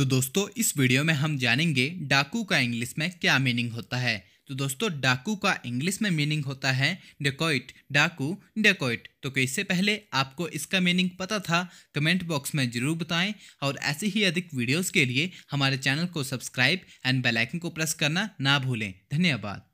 तो दोस्तों इस वीडियो में हम जानेंगे डाकू का इंग्लिश में क्या मीनिंग होता है तो दोस्तों डाकू का इंग्लिश में मीनिंग होता है डेकोइट डाकू डेकोइट तो इससे पहले आपको इसका मीनिंग पता था कमेंट बॉक्स में ज़रूर बताएं और ऐसे ही अधिक वीडियोस के लिए हमारे चैनल को सब्सक्राइब एंड बेल आइकन को प्रेस करना ना भूलें धन्यवाद